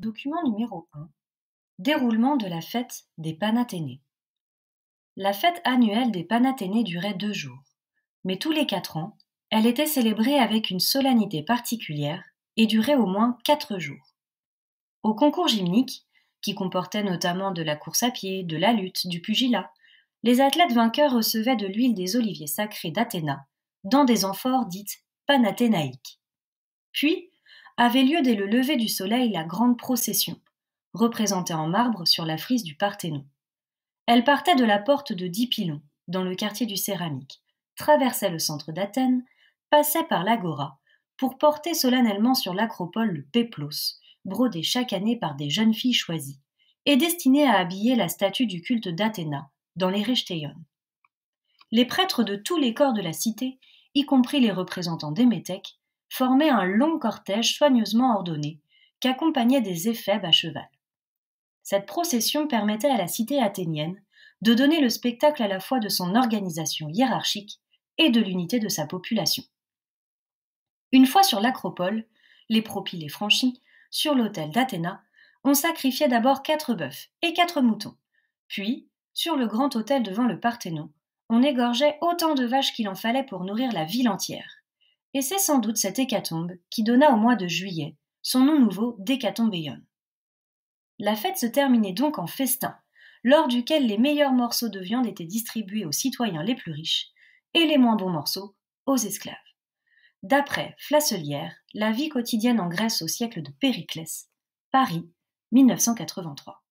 Document numéro 1. Déroulement de la fête des Panathénées. La fête annuelle des Panathénées durait deux jours, mais tous les quatre ans, elle était célébrée avec une solennité particulière et durait au moins quatre jours. Au concours gymnique, qui comportait notamment de la course à pied, de la lutte, du pugilat, les athlètes vainqueurs recevaient de l'huile des oliviers sacrés d'Athéna dans des amphores dites panathénaïques. Puis, avait lieu dès le lever du soleil la grande procession, représentée en marbre sur la frise du Parthénon. Elle partait de la porte de Dipylon, dans le quartier du Céramique, traversait le centre d'Athènes, passait par l'Agora, pour porter solennellement sur l'acropole le Péplos, brodé chaque année par des jeunes filles choisies, et destiné à habiller la statue du culte d'Athéna, dans les Les prêtres de tous les corps de la cité, y compris les représentants métèques, formait un long cortège soigneusement ordonné, qu'accompagnaient des éphèbes à cheval. Cette procession permettait à la cité athénienne de donner le spectacle à la fois de son organisation hiérarchique et de l'unité de sa population. Une fois sur l'acropole, les propylées franchis, sur l'autel d'Athéna, on sacrifiait d'abord quatre bœufs et quatre moutons. Puis, sur le grand autel devant le Parthénon, on égorgeait autant de vaches qu'il en fallait pour nourrir la ville entière et c'est sans doute cette hécatombe qui donna au mois de juillet son nom nouveau d'Hécatombéum. La fête se terminait donc en festin, lors duquel les meilleurs morceaux de viande étaient distribués aux citoyens les plus riches et les moins bons morceaux aux esclaves. D'après Flacelière, la vie quotidienne en Grèce au siècle de Périclès, Paris, 1983.